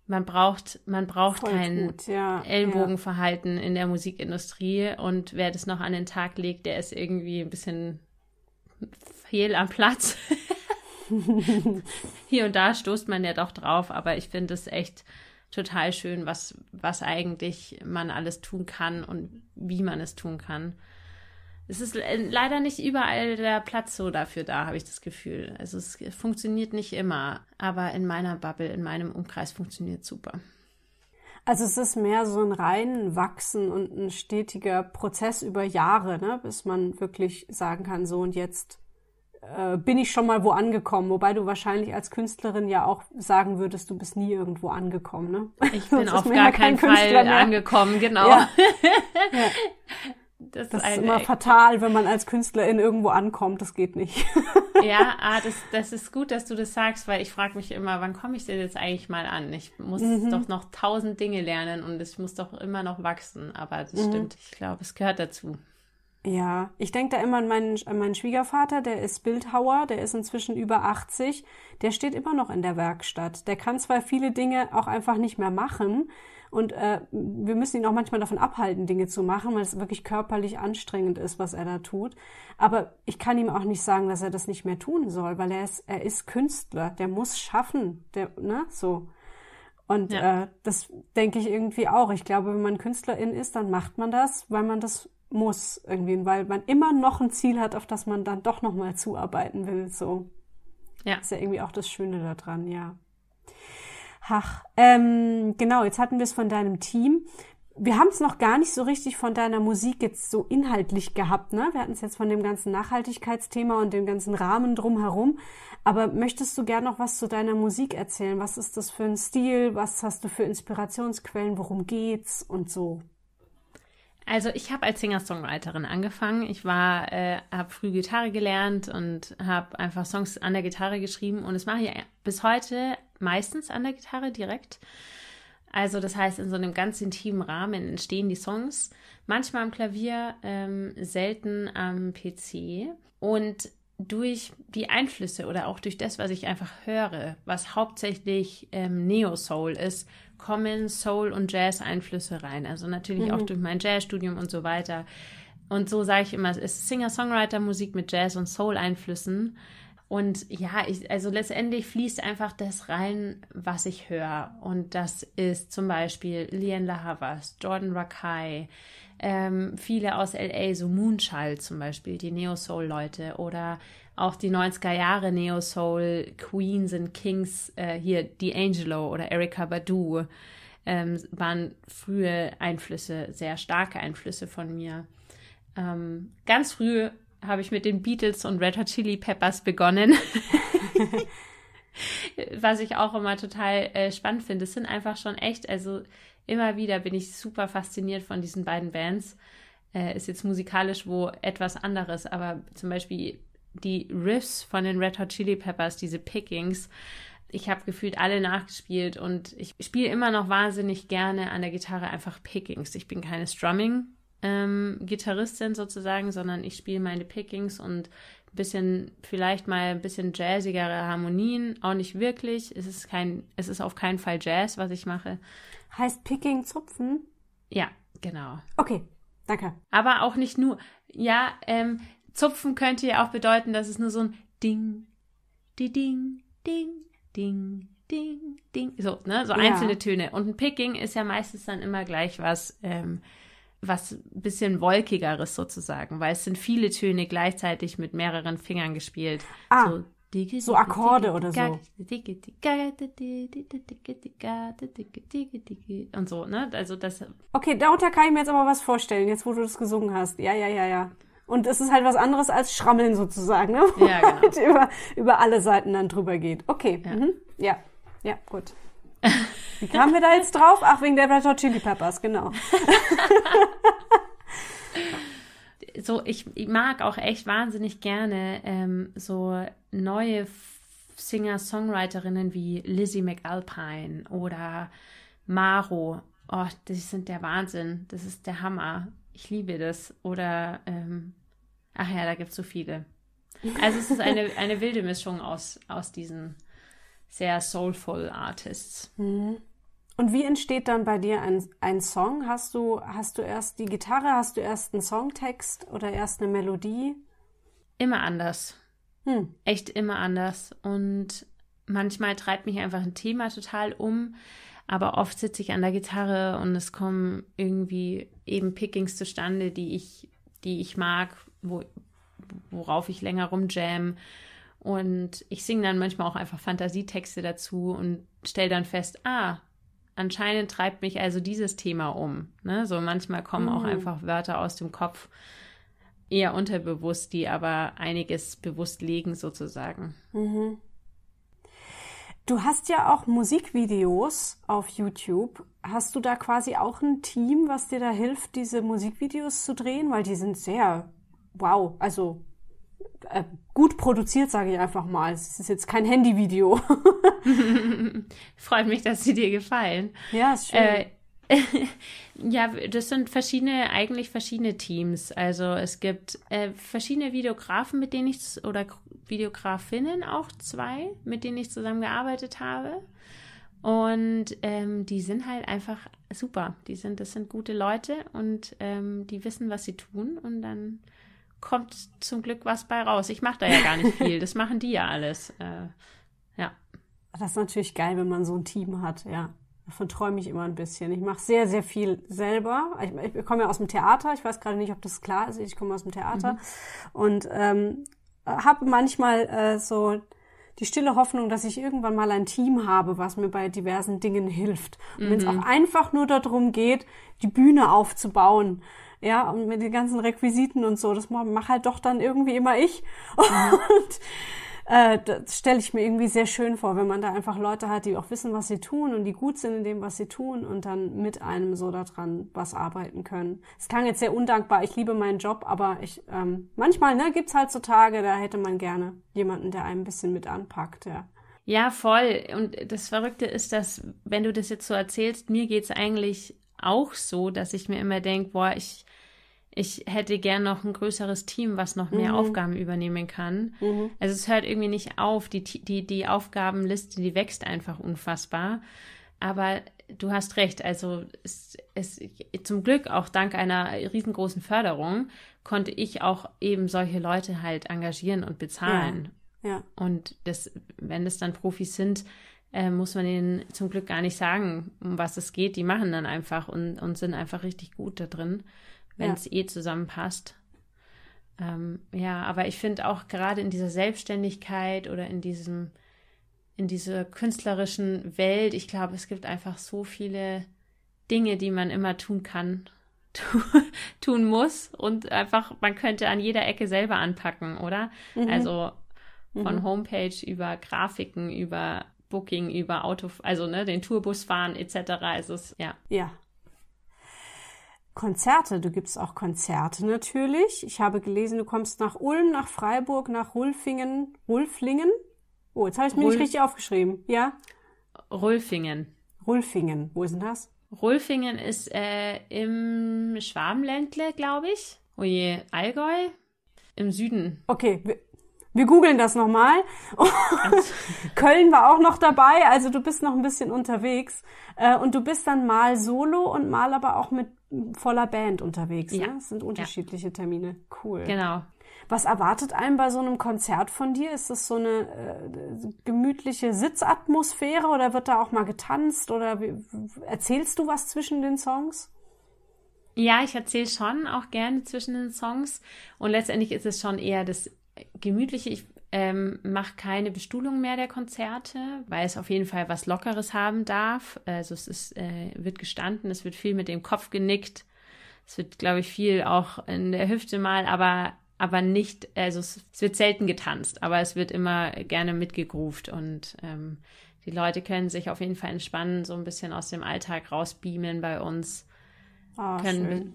Man braucht, man braucht kein gut, ja, Ellenbogenverhalten ja. in der Musikindustrie und wer das noch an den Tag legt, der ist irgendwie ein bisschen fehl am Platz. Hier und da stoßt man ja doch drauf, aber ich finde es echt total schön, was, was eigentlich man alles tun kann und wie man es tun kann. Es ist leider nicht überall der Platz so dafür da, habe ich das Gefühl. Also es funktioniert nicht immer, aber in meiner Bubble, in meinem Umkreis funktioniert super. Also es ist mehr so ein reinen Wachsen und ein stetiger Prozess über Jahre, ne, bis man wirklich sagen kann, so und jetzt äh, bin ich schon mal wo angekommen. Wobei du wahrscheinlich als Künstlerin ja auch sagen würdest, du bist nie irgendwo angekommen. Ne? Ich bin auf gar keinen kein Fall angekommen, genau. Ja. ja das, das ist, ist immer e- fatal, wenn man als Künstlerin irgendwo ankommt. Das geht nicht. ja, ah, das, das ist gut, dass du das sagst, weil ich frage mich immer, wann komme ich denn jetzt eigentlich mal an? Ich muss mhm. doch noch tausend Dinge lernen und ich muss doch immer noch wachsen. Aber das mhm. stimmt. Ich glaube, es gehört dazu. Ja, ich denke da immer an meinen, an meinen Schwiegervater, der ist Bildhauer, der ist inzwischen über 80, der steht immer noch in der Werkstatt. Der kann zwar viele Dinge auch einfach nicht mehr machen, und äh, wir müssen ihn auch manchmal davon abhalten, Dinge zu machen, weil es wirklich körperlich anstrengend ist, was er da tut. Aber ich kann ihm auch nicht sagen, dass er das nicht mehr tun soll, weil er ist, er ist Künstler, der muss schaffen, der, ne, so. Und ja. äh, das denke ich irgendwie auch. Ich glaube, wenn man Künstlerin ist, dann macht man das, weil man das muss irgendwie, weil man immer noch ein Ziel hat, auf das man dann doch nochmal zuarbeiten will. So. Ja. Ist ja irgendwie auch das Schöne daran, ja. Ach, ähm, genau, jetzt hatten wir es von deinem Team. Wir haben es noch gar nicht so richtig von deiner Musik jetzt so inhaltlich gehabt, ne? Wir hatten es jetzt von dem ganzen Nachhaltigkeitsthema und dem ganzen Rahmen drumherum. Aber möchtest du gern noch was zu deiner Musik erzählen? Was ist das für ein Stil? Was hast du für Inspirationsquellen? Worum geht's und so? Also ich habe als Singer-Songwriterin angefangen. Ich war, äh, habe früh Gitarre gelernt und habe einfach Songs an der Gitarre geschrieben und es mache ich bis heute meistens an der Gitarre direkt. Also das heißt, in so einem ganz intimen Rahmen entstehen die Songs, manchmal am Klavier, ähm, selten am PC. Und durch die Einflüsse oder auch durch das, was ich einfach höre, was hauptsächlich ähm, Neo-Soul ist, kommen Soul- und Jazz-Einflüsse rein. Also natürlich mhm. auch durch mein Jazzstudium und so weiter. Und so sage ich immer, es ist Singer-Songwriter-Musik mit Jazz- und Soul-Einflüssen. Und ja, ich, also letztendlich fließt einfach das rein, was ich höre. Und das ist zum Beispiel Lian Lahavas, Jordan Rakai, ähm, viele aus LA, so Moonshall zum Beispiel, die Neo-Soul-Leute oder auch die 90er Jahre Neo-Soul-Queens und Kings, äh, hier D'Angelo oder Erika Badu, ähm, waren frühe Einflüsse, sehr starke Einflüsse von mir. Ähm, ganz früh habe ich mit den Beatles und Red Hot Chili Peppers begonnen. Was ich auch immer total äh, spannend finde. Es sind einfach schon echt, also immer wieder bin ich super fasziniert von diesen beiden Bands. Äh, ist jetzt musikalisch wo etwas anderes, aber zum Beispiel die Riffs von den Red Hot Chili Peppers, diese Pickings, ich habe gefühlt alle nachgespielt und ich spiele immer noch wahnsinnig gerne an der Gitarre einfach Pickings. Ich bin keine Strumming ähm, Gitarristin sozusagen, sondern ich spiele meine Pickings und bisschen, vielleicht mal ein bisschen jazzigere Harmonien, auch nicht wirklich. Es ist kein, es ist auf keinen Fall Jazz, was ich mache. Heißt Picking zupfen? Ja, genau. Okay, danke. Aber auch nicht nur. Ja, ähm, zupfen könnte ja auch bedeuten, dass es nur so ein Ding, die Ding, Ding, Ding, Ding, Ding. So, ne? So ja. einzelne Töne. Und ein Picking ist ja meistens dann immer gleich was. Ähm, was bisschen wolkigeres sozusagen, weil es sind viele Töne gleichzeitig mit mehreren Fingern gespielt. Ah. So so Akkorde oder so. Und so, ne? Also das. Okay, darunter kann ich mir jetzt aber was vorstellen, jetzt wo du das gesungen hast. Ja, ja, ja, ja. Und es ist halt was anderes als Schrammeln sozusagen, ne? Wo ja, genau. Halt über, über alle Seiten dann drüber geht. Okay. Ja, mhm. ja. ja, gut. Wie kamen wir da jetzt drauf? Ach, wegen der Red Hot Chili Peppers, genau. so, ich, ich, mag auch echt wahnsinnig gerne ähm, so neue Singer-Songwriterinnen wie Lizzie McAlpine oder Maro. Oh, das sind der Wahnsinn. Das ist der Hammer. Ich liebe das. Oder, ähm, ach ja, da gibt es so viele. Also es ist eine, eine wilde Mischung aus, aus diesen sehr soulful Artists. Mhm. Und wie entsteht dann bei dir ein, ein Song? Hast du, hast du erst die Gitarre, hast du erst einen Songtext oder erst eine Melodie? Immer anders. Hm. Echt immer anders. Und manchmal treibt mich einfach ein Thema total um, aber oft sitze ich an der Gitarre und es kommen irgendwie eben Pickings zustande, die ich, die ich mag, wo, worauf ich länger rumjam. Und ich singe dann manchmal auch einfach Fantasietexte dazu und stelle dann fest, ah, Anscheinend treibt mich also dieses Thema um. Ne? So manchmal kommen mhm. auch einfach Wörter aus dem Kopf, eher unterbewusst, die aber einiges bewusst legen sozusagen. Mhm. Du hast ja auch Musikvideos auf YouTube. Hast du da quasi auch ein Team, was dir da hilft, diese Musikvideos zu drehen? Weil die sind sehr wow. Also äh, gut produziert, sage ich einfach mal. Es ist jetzt kein Handyvideo. Freut mich, dass sie dir gefallen. Ja, ist schön. Äh, ja, das sind verschiedene, eigentlich verschiedene Teams. Also es gibt äh, verschiedene Videografen, mit denen ich oder Videografinnen auch zwei, mit denen ich zusammengearbeitet habe. Und ähm, die sind halt einfach super. Die sind, das sind gute Leute und ähm, die wissen, was sie tun. Und dann kommt zum Glück was bei raus. Ich mache da ja gar nicht viel. Das machen die ja alles. Äh, ja. Das ist natürlich geil, wenn man so ein Team hat, ja. Davon träume ich immer ein bisschen. Ich mache sehr, sehr viel selber. Ich, ich komme ja aus dem Theater. Ich weiß gerade nicht, ob das klar ist. Ich komme aus dem Theater. Mhm. Und ähm, habe manchmal äh, so die stille Hoffnung, dass ich irgendwann mal ein Team habe, was mir bei diversen Dingen hilft. Und mhm. wenn es auch einfach nur darum geht, die Bühne aufzubauen ja, und mit den ganzen Requisiten und so, das mache halt doch dann irgendwie immer ich. Mhm. Und äh, das stelle ich mir irgendwie sehr schön vor, wenn man da einfach Leute hat, die auch wissen, was sie tun und die gut sind in dem, was sie tun und dann mit einem so daran was arbeiten können. Es klang jetzt sehr undankbar, ich liebe meinen Job, aber ich ähm, manchmal ne, gibt's halt so Tage, da hätte man gerne jemanden, der einem ein bisschen mit anpackt, ja. Ja, voll. Und das Verrückte ist, dass, wenn du das jetzt so erzählst, mir geht's eigentlich auch so, dass ich mir immer denke, boah, ich, ich hätte gern noch ein größeres Team, was noch mehr mhm. Aufgaben übernehmen kann. Mhm. Also es hört irgendwie nicht auf. Die, die, die Aufgabenliste, die wächst einfach unfassbar. Aber du hast recht. Also es, es, zum Glück auch dank einer riesengroßen Förderung konnte ich auch eben solche Leute halt engagieren und bezahlen. Ja. ja. Und das, wenn es dann Profis sind, äh, muss man ihnen zum Glück gar nicht sagen, um was es geht. Die machen dann einfach und, und sind einfach richtig gut da drin, wenn es ja. eh zusammenpasst. Ähm, ja, aber ich finde auch gerade in dieser Selbstständigkeit oder in diesem, in dieser künstlerischen Welt, ich glaube, es gibt einfach so viele Dinge, die man immer tun kann, tun muss und einfach, man könnte an jeder Ecke selber anpacken, oder? Mhm. Also von mhm. Homepage über Grafiken, über Booking über Auto, also ne, den Tourbus fahren etc. ist es, ja. Ja. Konzerte, du gibst auch Konzerte natürlich. Ich habe gelesen, du kommst nach Ulm, nach Freiburg, nach Rulfingen, Rulflingen. Oh, jetzt habe ich mir Rulf richtig aufgeschrieben, ja? Rulfingen. Rulfingen, wo ist denn das? Rulfingen ist äh, im Schwabenländle, glaube ich. Oje, Allgäu? Im Süden. Okay, wir googeln das nochmal. Also. Köln war auch noch dabei, also du bist noch ein bisschen unterwegs. Äh, und du bist dann mal solo und mal aber auch mit voller Band unterwegs. Ja. Ne? Das sind unterschiedliche ja. Termine. Cool. Genau. Was erwartet einem bei so einem Konzert von dir? Ist das so eine äh, gemütliche Sitzatmosphäre oder wird da auch mal getanzt oder wie, erzählst du was zwischen den Songs? Ja, ich erzähle schon auch gerne zwischen den Songs und letztendlich ist es schon eher das gemütliche, ich ähm, mache keine Bestuhlung mehr der Konzerte, weil es auf jeden Fall was Lockeres haben darf. Also es ist, äh, wird gestanden, es wird viel mit dem Kopf genickt, es wird, glaube ich, viel auch in der Hüfte mal, aber aber nicht, also es, es wird selten getanzt, aber es wird immer gerne mitgegruft und ähm, die Leute können sich auf jeden Fall entspannen, so ein bisschen aus dem Alltag rausbeamen bei uns. Oh, können schön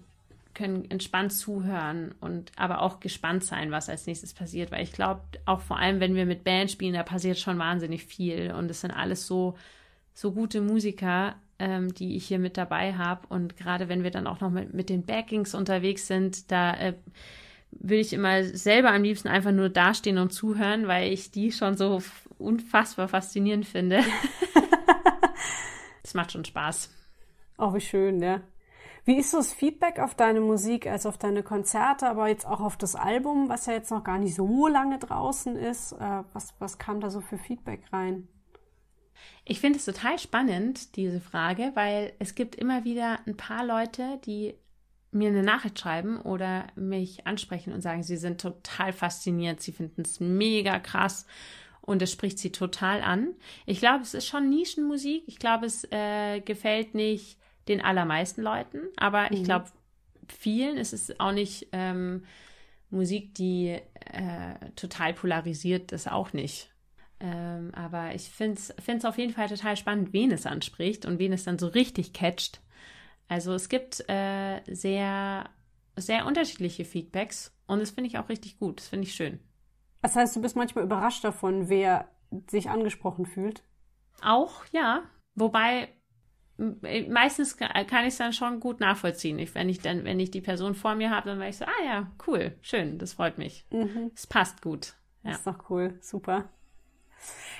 können entspannt zuhören und aber auch gespannt sein, was als nächstes passiert, weil ich glaube, auch vor allem, wenn wir mit Band spielen, da passiert schon wahnsinnig viel und es sind alles so, so gute Musiker, ähm, die ich hier mit dabei habe und gerade wenn wir dann auch noch mit, mit den Backings unterwegs sind, da äh, will ich immer selber am liebsten einfach nur dastehen und zuhören, weil ich die schon so unfassbar faszinierend finde. Es macht schon Spaß. Auch oh, wie schön, ja. Wie ist das Feedback auf deine Musik, also auf deine Konzerte, aber jetzt auch auf das Album, was ja jetzt noch gar nicht so lange draußen ist? Äh, was, was kam da so für Feedback rein? Ich finde es total spannend, diese Frage, weil es gibt immer wieder ein paar Leute, die mir eine Nachricht schreiben oder mich ansprechen und sagen, sie sind total fasziniert, sie finden es mega krass und es spricht sie total an. Ich glaube, es ist schon Nischenmusik. Ich glaube, es äh, gefällt nicht den allermeisten Leuten, aber ich mhm. glaube, vielen ist es auch nicht ähm, Musik, die äh, total polarisiert, ist, auch nicht. Ähm, aber ich finde es auf jeden Fall total spannend, wen es anspricht und wen es dann so richtig catcht. Also es gibt äh, sehr, sehr unterschiedliche Feedbacks und das finde ich auch richtig gut. Das finde ich schön. Das heißt, du bist manchmal überrascht davon, wer sich angesprochen fühlt? Auch, ja. Wobei meistens kann ich es dann schon gut nachvollziehen. Ich, wenn ich dann, wenn ich die Person vor mir habe, dann weiß ich so, ah ja, cool, schön, das freut mich. Mhm. Es passt gut. Ja. Das ist doch cool, super.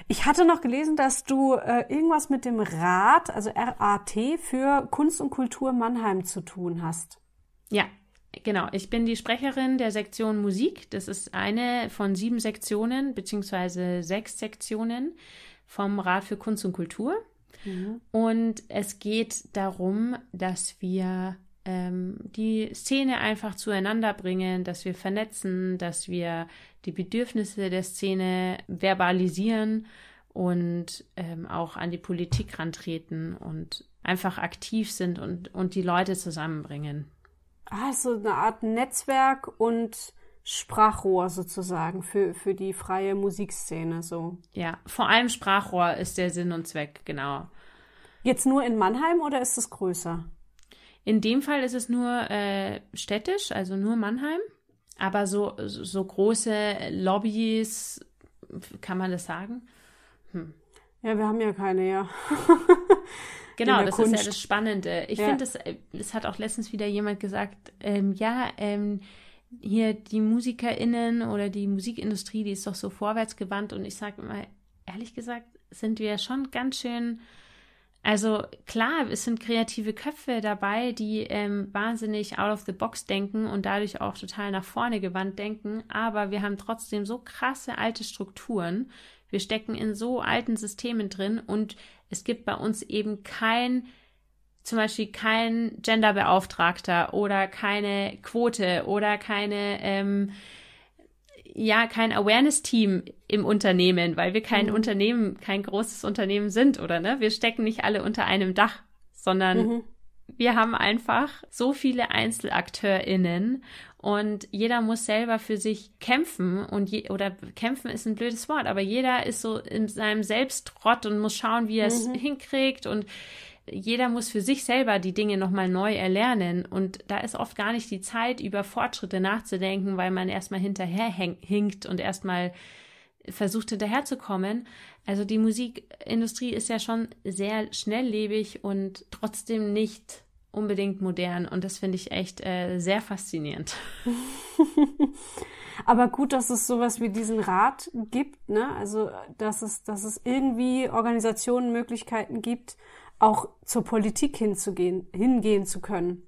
Ich hatte noch gelesen, dass du äh, irgendwas mit dem Rat, also RAT, für Kunst und Kultur Mannheim zu tun hast. Ja, genau. Ich bin die Sprecherin der Sektion Musik. Das ist eine von sieben Sektionen, beziehungsweise sechs Sektionen vom Rat für Kunst und Kultur. Mhm. Und es geht darum, dass wir ähm, die Szene einfach zueinander bringen, dass wir vernetzen, dass wir die Bedürfnisse der Szene verbalisieren und ähm, auch an die Politik rantreten und einfach aktiv sind und, und die Leute zusammenbringen. Also eine Art Netzwerk und Sprachrohr sozusagen für, für die freie Musikszene so. Ja, vor allem Sprachrohr ist der Sinn und Zweck, genau. Jetzt nur in Mannheim oder ist es größer? In dem Fall ist es nur äh, städtisch, also nur Mannheim. Aber so, so große Lobbys, kann man das sagen? Hm. Ja, wir haben ja keine, ja. genau, das Kunst. ist ja das Spannende. Ich ja. finde, äh, es hat auch letztens wieder jemand gesagt, ähm, ja, ähm, hier die MusikerInnen oder die Musikindustrie, die ist doch so vorwärtsgewandt und ich sage immer, ehrlich gesagt, sind wir schon ganz schön. Also klar, es sind kreative Köpfe dabei, die ähm, wahnsinnig out of the box denken und dadurch auch total nach vorne gewandt denken, aber wir haben trotzdem so krasse alte Strukturen, wir stecken in so alten Systemen drin und es gibt bei uns eben kein zum Beispiel kein Genderbeauftragter oder keine Quote oder keine ähm, ja kein Awareness-Team im Unternehmen, weil wir kein mhm. Unternehmen, kein großes Unternehmen sind, oder ne? Wir stecken nicht alle unter einem Dach, sondern mhm. wir haben einfach so viele EinzelakteurInnen und jeder muss selber für sich kämpfen und je, oder kämpfen ist ein blödes Wort, aber jeder ist so in seinem Selbstrott und muss schauen, wie er es mhm. hinkriegt und jeder muss für sich selber die Dinge nochmal neu erlernen. Und da ist oft gar nicht die Zeit, über Fortschritte nachzudenken, weil man erstmal hinterherhinkt und erstmal versucht hinterherzukommen. Also die Musikindustrie ist ja schon sehr schnelllebig und trotzdem nicht unbedingt modern. Und das finde ich echt äh, sehr faszinierend. Aber gut, dass es sowas wie diesen Rat gibt, ne? Also dass es, dass es irgendwie Organisationen Möglichkeiten gibt, auch zur Politik hinzugehen, hingehen zu können.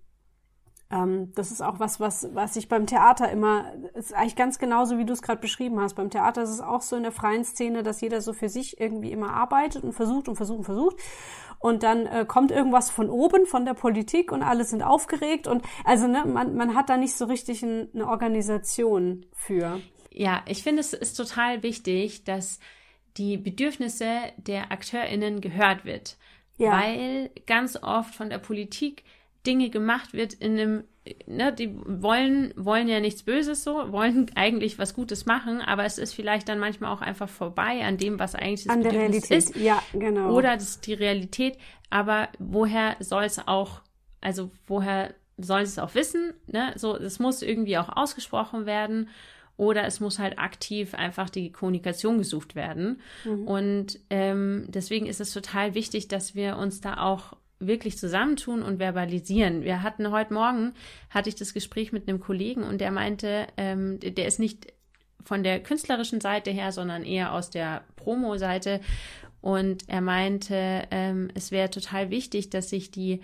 Ähm, das ist auch was, was, was ich beim Theater immer, ist eigentlich ganz genauso, wie du es gerade beschrieben hast. Beim Theater ist es auch so in der freien Szene, dass jeder so für sich irgendwie immer arbeitet und versucht und versucht und versucht. Und dann äh, kommt irgendwas von oben, von der Politik und alle sind aufgeregt und also ne, man, man hat da nicht so richtig ein, eine Organisation für. Ja, ich finde, es ist total wichtig, dass die Bedürfnisse der AkteurInnen gehört wird. Ja. Weil ganz oft von der Politik Dinge gemacht wird in einem, ne, die wollen, wollen ja nichts Böses so, wollen eigentlich was Gutes machen, aber es ist vielleicht dann manchmal auch einfach vorbei an dem, was eigentlich das an der Realität. ist. Ja, genau. Oder das ist die Realität, aber woher soll es auch, also woher soll es auch wissen, ne? So, es muss irgendwie auch ausgesprochen werden oder es muss halt aktiv einfach die Kommunikation gesucht werden. Mhm. Und ähm, deswegen ist es total wichtig, dass wir uns da auch wirklich zusammentun und verbalisieren. Wir hatten heute Morgen, hatte ich das Gespräch mit einem Kollegen und der meinte, ähm, der ist nicht von der künstlerischen Seite her, sondern eher aus der Promo-Seite. Und er meinte, ähm, es wäre total wichtig, dass sich die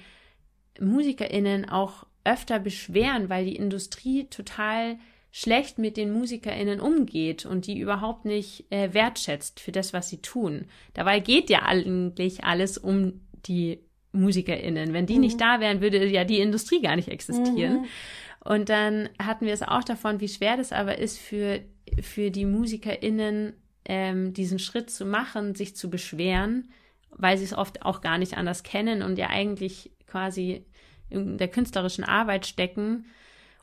MusikerInnen auch öfter beschweren, weil die Industrie total schlecht mit den MusikerInnen umgeht und die überhaupt nicht äh, wertschätzt für das, was sie tun. Dabei geht ja eigentlich alles um die MusikerInnen. Wenn die mhm. nicht da wären, würde ja die Industrie gar nicht existieren. Mhm. Und dann hatten wir es auch davon, wie schwer das aber ist für, für die MusikerInnen, ähm, diesen Schritt zu machen, sich zu beschweren, weil sie es oft auch gar nicht anders kennen und ja eigentlich quasi in der künstlerischen Arbeit stecken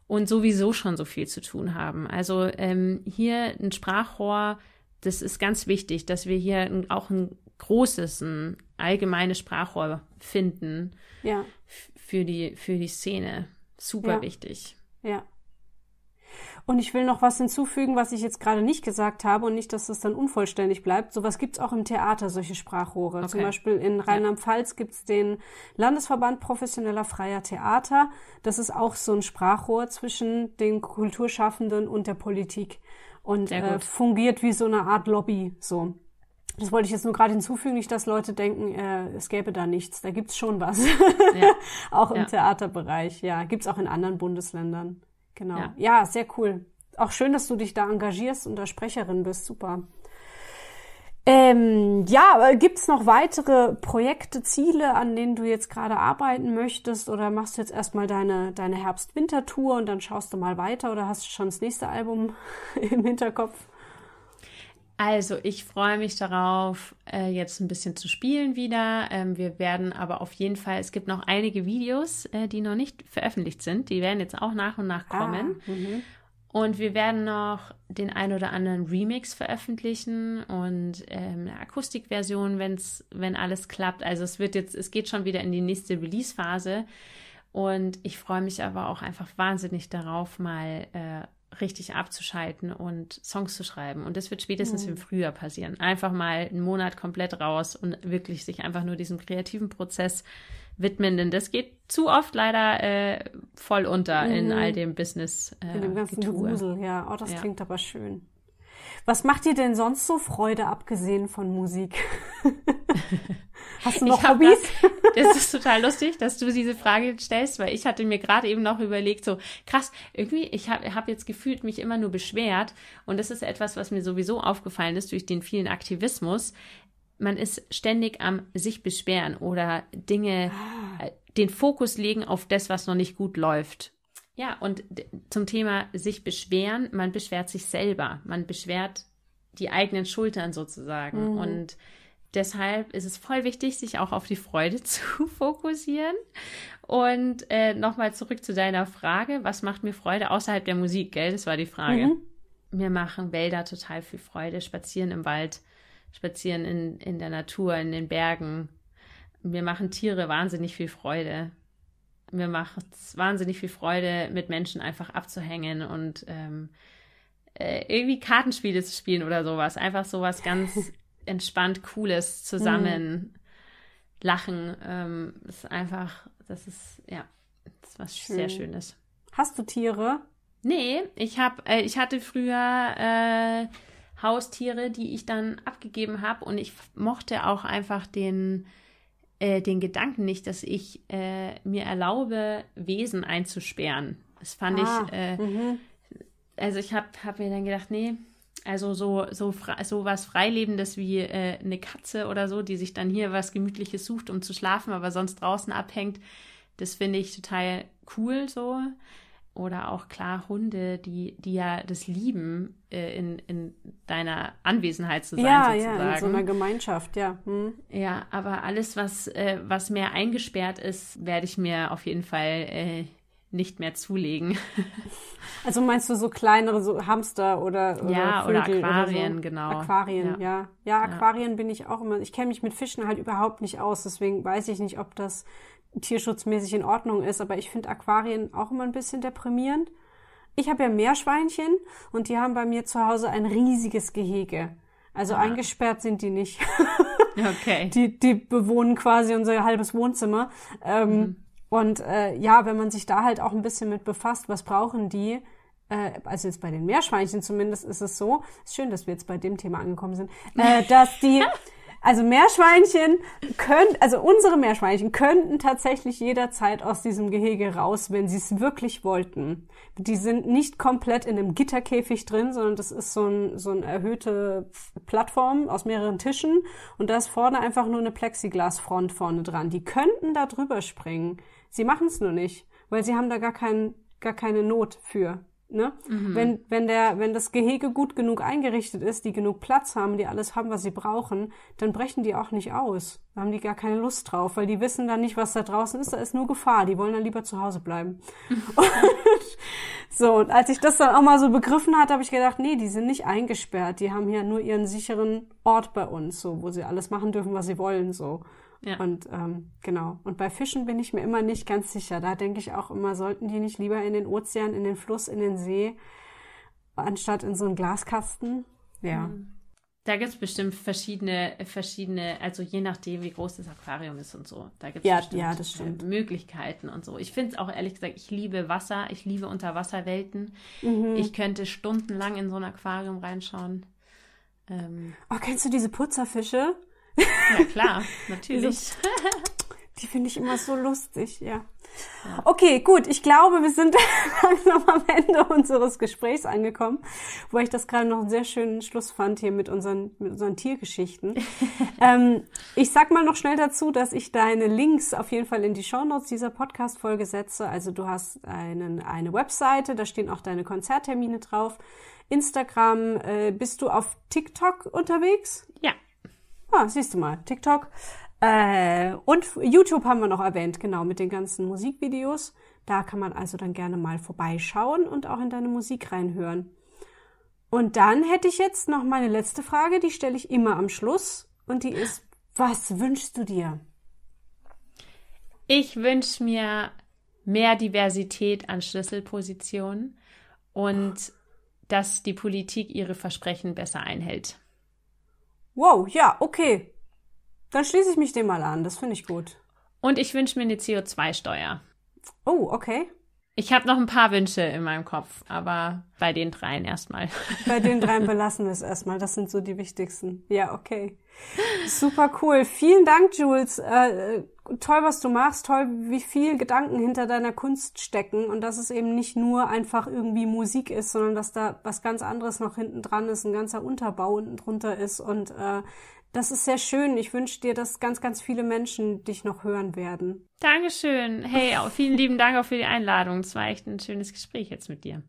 und sowieso schon so viel zu tun haben. Also ähm, hier ein Sprachrohr, das ist ganz wichtig, dass wir hier ein, auch ein großes, ein allgemeines Sprachrohr finden ja. für, die, für die Szene. Super ja. wichtig. Ja. Und ich will noch was hinzufügen, was ich jetzt gerade nicht gesagt habe und nicht, dass das dann unvollständig bleibt. Sowas gibt's auch im Theater, solche Sprachrohre. Okay. Zum Beispiel in Rheinland-Pfalz gibt's den Landesverband professioneller freier Theater. Das ist auch so ein Sprachrohr zwischen den Kulturschaffenden und der Politik und äh, fungiert wie so eine Art Lobby so. Das wollte ich jetzt nur gerade hinzufügen, nicht, dass Leute denken, äh, es gäbe da nichts. Da gibt's schon was. Ja. auch im ja. Theaterbereich, ja. Gibt's auch in anderen Bundesländern. Genau. Ja. ja, sehr cool. Auch schön, dass du dich da engagierst und da Sprecherin bist. Super. Ähm, ja, gibt's noch weitere Projekte, Ziele, an denen du jetzt gerade arbeiten möchtest? Oder machst du jetzt erstmal deine, deine Herbst-Winter-Tour und dann schaust du mal weiter? Oder hast du schon das nächste Album im Hinterkopf? Also, ich freue mich darauf, äh, jetzt ein bisschen zu spielen wieder. Ähm, wir werden aber auf jeden Fall, es gibt noch einige Videos, äh, die noch nicht veröffentlicht sind. Die werden jetzt auch nach und nach ah, kommen. Ah, und wir werden noch den ein oder anderen Remix veröffentlichen und ähm, eine Akustikversion, wenn's, wenn alles klappt. Also es wird jetzt, es geht schon wieder in die nächste Release-Phase. Und ich freue mich aber auch einfach wahnsinnig darauf, mal äh, richtig abzuschalten und Songs zu schreiben. Und das wird spätestens mhm. im Frühjahr passieren. Einfach mal einen Monat komplett raus und wirklich sich einfach nur diesem kreativen Prozess widmen, denn das geht zu oft leider äh, voll unter mhm. in all dem Business. Äh, in dem äh, ganzen Getue. Grusel, ja. Oh, das ja. klingt aber schön. Was macht dir denn sonst so Freude, abgesehen von Musik? Hast du noch ich Hobbys? Das, das, ist total lustig, dass du diese Frage stellst, weil ich hatte mir gerade eben noch überlegt, so krass, irgendwie, ich habe hab jetzt gefühlt mich immer nur beschwert und das ist etwas, was mir sowieso aufgefallen ist durch den vielen Aktivismus. Man ist ständig am sich beschweren oder Dinge, ah. Äh, den Fokus legen auf das, was noch nicht gut läuft ja, und zum Thema sich beschweren, man beschwert sich selber, man beschwert die eigenen Schultern sozusagen. Mhm. Und deshalb ist es voll wichtig, sich auch auf die Freude zu fokussieren. Und äh, nochmal zurück zu deiner Frage, was macht mir Freude außerhalb der Musik, gell? Das war die Frage. Mhm. Mir machen Wälder total viel Freude, spazieren im Wald, spazieren in, in der Natur, in den Bergen. Mir machen Tiere wahnsinnig viel Freude mir macht es wahnsinnig viel Freude, mit Menschen einfach abzuhängen und ähm, äh, irgendwie Kartenspiele zu spielen oder sowas. Einfach sowas ganz entspannt Cooles zusammen mhm. lachen. Ähm, ist einfach, das ist, ja, das ist was Schön. sehr Schönes. Hast du Tiere? Nee, ich hab, äh, ich hatte früher äh, Haustiere, die ich dann abgegeben habe und ich mochte auch einfach den äh, den Gedanken nicht, dass ich äh, mir erlaube, Wesen einzusperren. Das fand ah, ich, äh, mhm. also ich habe hab mir dann gedacht, nee, also so, so, so was Freilebendes wie äh, eine Katze oder so, die sich dann hier was Gemütliches sucht, um zu schlafen, aber sonst draußen abhängt, das finde ich total cool so oder auch klar Hunde, die, die ja das lieben, äh, in, in deiner Anwesenheit zu sein, ja, sozusagen. Ja, in so einer Gemeinschaft, ja. Hm. Ja, aber alles, was, äh, was mehr eingesperrt ist, werde ich mir auf jeden Fall äh, nicht mehr zulegen. Also meinst du so kleinere so Hamster oder, oder Ja, oder Aquarien, oder so? genau. Aquarien, ja. ja. ja Aquarien ja. bin ich auch immer. Ich kenne mich mit Fischen halt überhaupt nicht aus, deswegen weiß ich nicht, ob das tierschutzmäßig in Ordnung ist, aber ich finde Aquarien auch immer ein bisschen deprimierend. Ich habe ja Meerschweinchen und die haben bei mir zu Hause ein riesiges Gehege. Also ah. eingesperrt sind die nicht. okay. Die, die bewohnen quasi unser halbes Wohnzimmer. Ähm, mhm. Und äh, ja, wenn man sich da halt auch ein bisschen mit befasst, was brauchen die? Äh, also jetzt bei den Meerschweinchen zumindest ist es so. Ist schön, dass wir jetzt bei dem Thema angekommen sind, äh, dass die also Meerschweinchen könnt, also unsere Meerschweinchen könnten tatsächlich jederzeit aus diesem Gehege raus, wenn sie es wirklich wollten. Die sind nicht komplett in einem Gitterkäfig drin, sondern das ist so, ein, so eine erhöhte Plattform aus mehreren Tischen und da ist vorne einfach nur eine Plexiglasfront vorne dran. Die könnten da drüber springen. Sie machen es nur nicht, weil sie haben da gar, keinen, gar keine Not für. Ne? Mhm. Wenn, wenn, der, wenn das Gehege gut genug eingerichtet ist, die genug Platz haben, die alles haben, was sie brauchen, dann brechen die auch nicht aus. Da haben die gar keine Lust drauf, weil die wissen dann nicht, was da draußen ist. Da ist nur Gefahr. Die wollen dann lieber zu Hause bleiben. und so, und als ich das dann auch mal so begriffen hatte, habe ich gedacht, nee, die sind nicht eingesperrt. Die haben hier nur ihren sicheren Ort bei uns, so, wo sie alles machen dürfen, was sie wollen, so. Ja. Und ähm, genau. Und bei Fischen bin ich mir immer nicht ganz sicher. Da denke ich auch immer, sollten die nicht lieber in den Ozean, in den Fluss, in den See, anstatt in so einen Glaskasten? Ja. Mhm. Da gibt es bestimmt verschiedene, verschiedene, also je nachdem, wie groß das Aquarium ist und so. Da gibt's ja, bestimmt ja, äh, Möglichkeiten und so. Ich finde es auch ehrlich gesagt, ich liebe Wasser, ich liebe Unterwasserwelten. Mhm. Ich könnte stundenlang in so ein Aquarium reinschauen. Ähm, oh, kennst du diese Putzerfische? Ja, klar, natürlich. die finde ich immer so lustig, ja. Okay, gut. Ich glaube, wir sind langsam am Ende unseres Gesprächs angekommen, wobei ich das gerade noch einen sehr schönen Schluss fand hier mit unseren, mit unseren Tiergeschichten. ähm, ich sag mal noch schnell dazu, dass ich deine Links auf jeden Fall in die Shownotes dieser Podcast-Folge setze. Also du hast einen, eine Webseite, da stehen auch deine Konzerttermine drauf. Instagram, äh, bist du auf TikTok unterwegs? Ja, Ah, siehst du mal, TikTok. Äh, und YouTube haben wir noch erwähnt, genau, mit den ganzen Musikvideos. Da kann man also dann gerne mal vorbeischauen und auch in deine Musik reinhören. Und dann hätte ich jetzt noch meine letzte Frage, die stelle ich immer am Schluss. Und die ist, was wünschst du dir? Ich wünsche mir mehr Diversität an Schlüsselpositionen und dass die Politik ihre Versprechen besser einhält. Wow, ja, okay. Dann schließe ich mich dem mal an. Das finde ich gut. Und ich wünsche mir eine CO2-Steuer. Oh, okay. Ich habe noch ein paar Wünsche in meinem Kopf, aber bei den dreien erstmal. Bei den dreien belassen wir es erstmal. Das sind so die wichtigsten. Ja, okay. Super cool. Vielen Dank, Jules. Äh, äh toll, was du machst, toll, wie viel Gedanken hinter deiner Kunst stecken und dass es eben nicht nur einfach irgendwie Musik ist, sondern dass da was ganz anderes noch hinten dran ist, ein ganzer Unterbau unten drunter ist und äh, das ist sehr schön. Ich wünsche dir, dass ganz, ganz viele Menschen dich noch hören werden. Dankeschön. Hey, vielen lieben Dank auch für die Einladung. Es war echt ein schönes Gespräch jetzt mit dir.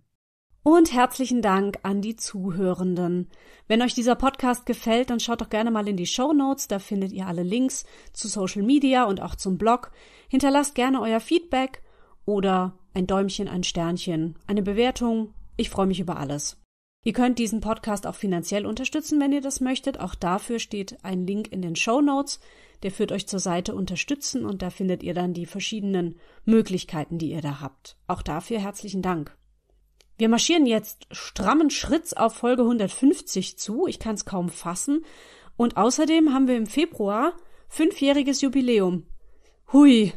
Und herzlichen Dank an die Zuhörenden. Wenn euch dieser Podcast gefällt, dann schaut doch gerne mal in die Show Notes, da findet ihr alle Links zu Social Media und auch zum Blog. Hinterlasst gerne euer Feedback oder ein Däumchen, ein Sternchen, eine Bewertung. Ich freue mich über alles. Ihr könnt diesen Podcast auch finanziell unterstützen, wenn ihr das möchtet. Auch dafür steht ein Link in den Show Notes. Der führt euch zur Seite Unterstützen und da findet ihr dann die verschiedenen Möglichkeiten, die ihr da habt. Auch dafür herzlichen Dank. Wir marschieren jetzt strammen Schritts auf Folge 150 zu. Ich kann es kaum fassen. Und außerdem haben wir im Februar fünfjähriges Jubiläum. Hui.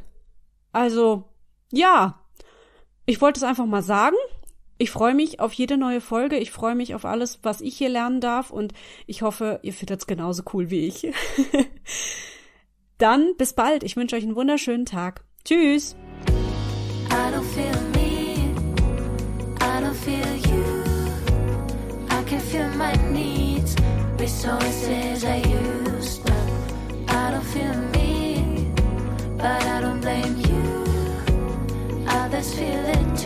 Also, ja. Ich wollte es einfach mal sagen. Ich freue mich auf jede neue Folge. Ich freue mich auf alles, was ich hier lernen darf. Und ich hoffe, ihr findet es genauso cool wie ich. Dann bis bald. Ich wünsche euch einen wunderschönen Tag. Tschüss. feel you. I can feel my needs. Resources I used up. I don't feel me, but I don't blame you. Others feel it